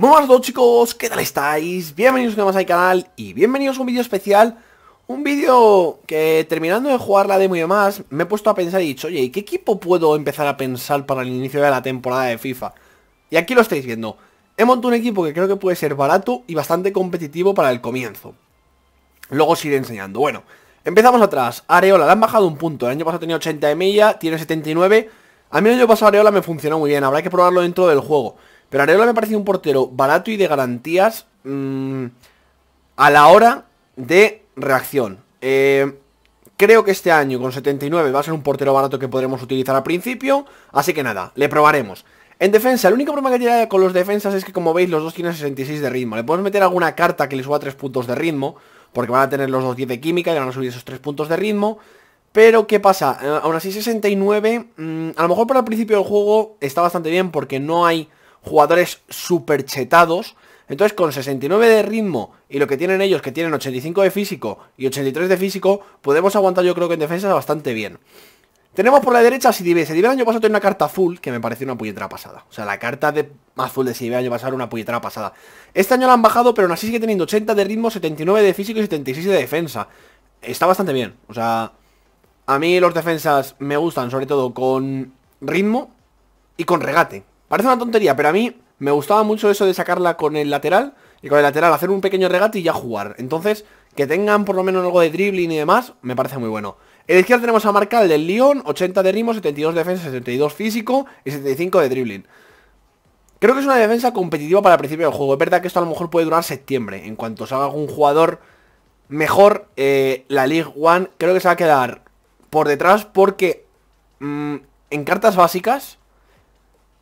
Muy buenas chicos, ¿qué tal estáis? Bienvenidos una más al canal y bienvenidos a un vídeo especial Un vídeo que terminando de jugar la demo y demás Me he puesto a pensar y dicho, oye, qué equipo puedo empezar a pensar para el inicio de la temporada de FIFA? Y aquí lo estáis viendo He montado un equipo que creo que puede ser barato y bastante competitivo para el comienzo Luego os iré enseñando, bueno Empezamos atrás, Areola, le han bajado un punto El año pasado tenía 80 de Milla, tiene 79 A mí el año pasado Areola me funcionó muy bien, habrá que probarlo dentro del juego pero Areola me parece un portero barato y de garantías mm, a la hora de reacción. Eh, creo que este año con 79 va a ser un portero barato que podremos utilizar al principio. Así que nada, le probaremos. En defensa, el único problema que tiene con los defensas es que como veis los dos tienen 66 de ritmo. Le podemos meter alguna carta que le suba 3 puntos de ritmo. Porque van a tener los dos 10 de química y van a subir esos 3 puntos de ritmo. Pero, ¿qué pasa? Eh, aún así 69, mm, a lo mejor para el principio del juego está bastante bien porque no hay jugadores super chetados. Entonces, con 69 de ritmo y lo que tienen ellos, que tienen 85 de físico y 83 de físico, podemos aguantar yo creo que en defensa bastante bien. Tenemos por la derecha a Sidibe. el año pasado tenía una carta azul que me pareció una puñetera pasada. O sea, la carta de azul de Sidibe año pasado era una puñetera pasada. Este año la han bajado, pero aún así sigue teniendo 80 de ritmo, 79 de físico y 76 de defensa. Está bastante bien. O sea, a mí los defensas me gustan sobre todo con ritmo y con regate. Parece una tontería, pero a mí me gustaba mucho eso de sacarla con el lateral y con el lateral hacer un pequeño regate y ya jugar. Entonces, que tengan por lo menos algo de dribbling y demás, me parece muy bueno. En la tenemos a Marcal del León, 80 de ritmo, 72 de defensa, 72 físico y 75 de dribbling. Creo que es una defensa competitiva para el principio del juego. Es verdad que esto a lo mejor puede durar septiembre. En cuanto salga algún jugador mejor, eh, la League One creo que se va a quedar por detrás porque mm, en cartas básicas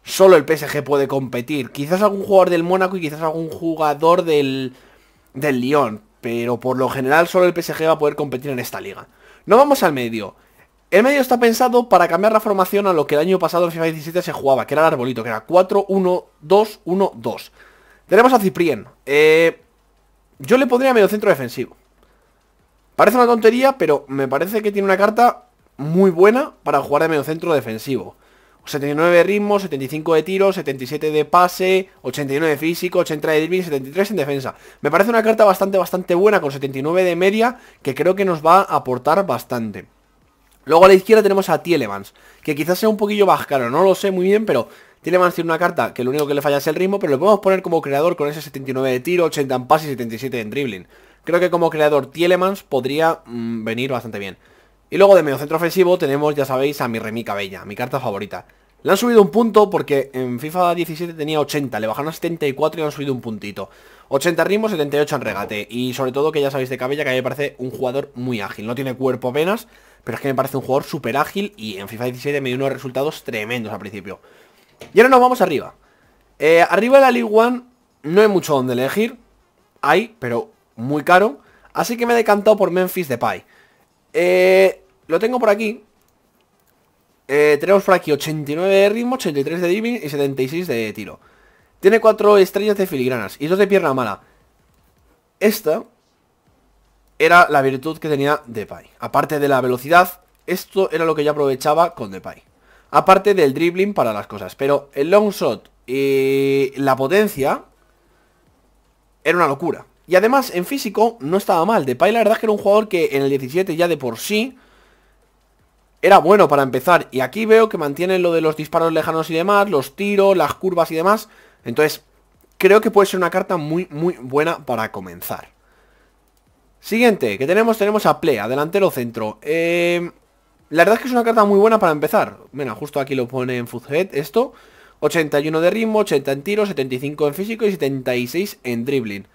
solo el PSG puede competir. Quizás algún jugador del Mónaco y quizás algún jugador del, del Lyon. Pero por lo general solo el PSG va a poder competir en esta liga. No vamos al medio. El medio está pensado para cambiar la formación a lo que el año pasado en FIFA 17 se jugaba, que era el arbolito, que era 4-1-2-1-2. Tenemos a Ciprien. Eh, yo le pondría medio centro defensivo. Parece una tontería, pero me parece que tiene una carta muy buena para jugar de medio centro defensivo. 79 de ritmo, 75 de tiro, 77 de pase, 89 de físico, 80 de dribbling, 73 en defensa. Me parece una carta bastante, bastante buena con 79 de media que creo que nos va a aportar bastante. Luego a la izquierda tenemos a Tielemans, que quizás sea un poquillo más caro, no lo sé muy bien, pero Tielemans tiene una carta que lo único que le falla es el ritmo, pero lo podemos poner como creador con ese 79 de tiro, 80 en pase y 77 en dribbling. Creo que como creador Tielemans podría mm, venir bastante bien. Y luego de medio centro ofensivo tenemos, ya sabéis, a mi Remi Cabella, mi carta favorita. Le han subido un punto porque en FIFA 17 tenía 80, le bajaron a 74 y han subido un puntito. 80 ritmo, 78 en regate. Y sobre todo que ya sabéis de Cabella que a mí me parece un jugador muy ágil. No tiene cuerpo apenas, pero es que me parece un jugador súper ágil y en FIFA 17 me dio unos resultados tremendos al principio. Y ahora nos vamos arriba. Eh, arriba de la League One no hay mucho donde elegir. Hay, pero muy caro. Así que me he decantado por Memphis Depay. Eh, lo tengo por aquí. Eh, tenemos por aquí 89 de ritmo, 83 de dribbling y 76 de tiro. Tiene 4 estrellas de filigranas y 2 de pierna mala. Esta era la virtud que tenía Depay. Aparte de la velocidad, esto era lo que ya aprovechaba con Depay. Aparte del dribbling para las cosas. Pero el long shot y la potencia era una locura. Y además, en físico, no estaba mal. Depay la verdad es que era un jugador que en el 17 ya de por sí era bueno para empezar. Y aquí veo que mantiene lo de los disparos lejanos y demás, los tiros, las curvas y demás. Entonces, creo que puede ser una carta muy, muy buena para comenzar. Siguiente, que tenemos, tenemos a Plea, delantero centro. Eh, la verdad es que es una carta muy buena para empezar. Mira, justo aquí lo pone en Foodhead esto. 81 de ritmo, 80 en tiro, 75 en físico y 76 en dribbling.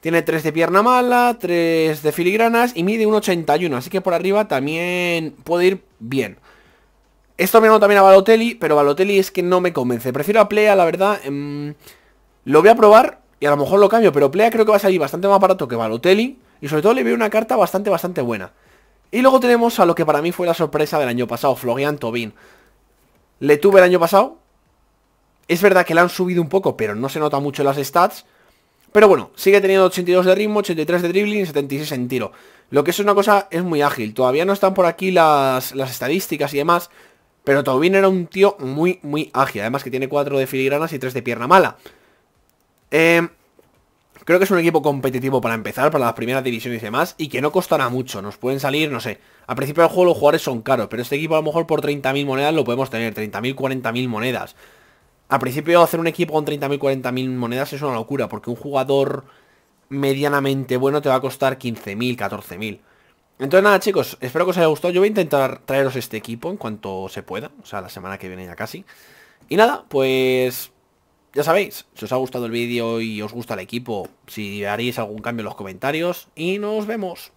Tiene 3 de pierna mala, 3 de filigranas y mide 1,81. Así que por arriba también puede ir bien. Esto me mirando también a Balotelli, pero Balotelli es que no me convence. Prefiero a Plea, la verdad. Em, lo voy a probar y a lo mejor lo cambio, pero Plea creo que va a salir bastante más barato que Balotelli. Y sobre todo le veo una carta bastante, bastante buena. Y luego tenemos a lo que para mí fue la sorpresa del año pasado, Florian Tobin. Le tuve el año pasado. Es verdad que la han subido un poco, pero no se nota mucho las stats. Pero bueno, sigue teniendo 82 de ritmo, 83 de dribbling y 76 en tiro. Lo que es una cosa es muy ágil. Todavía no están por aquí las, estadísticas y demás. Pero Tobin era un tío muy, muy ágil. Además que tiene 4 de filigranas y 3 de pierna mala. Em, creo que es un equipo competitivo para empezar, para las primeras divisiones y demás. Y que no costará mucho. Nos pueden salir, no sé. Al principio del juego los jugadores son caros. Pero este equipo a lo mejor por 30.000 monedas lo podemos tener. 30.000, 40.000 monedas. Al principio hacer un equipo con 30.000, 40.000 monedas es una locura, porque un jugador medianamente bueno te va a costar 15.000, 14.000. Entonces nada chicos, espero que os haya gustado Yo voy a intentar traeros este equipo en cuanto se pueda O sea, la semana que viene ya casi Y nada, pues... Ya sabéis, si os ha gustado el vídeo y os gusta el equipo Si haréis algún cambio en los comentarios Y nos vemos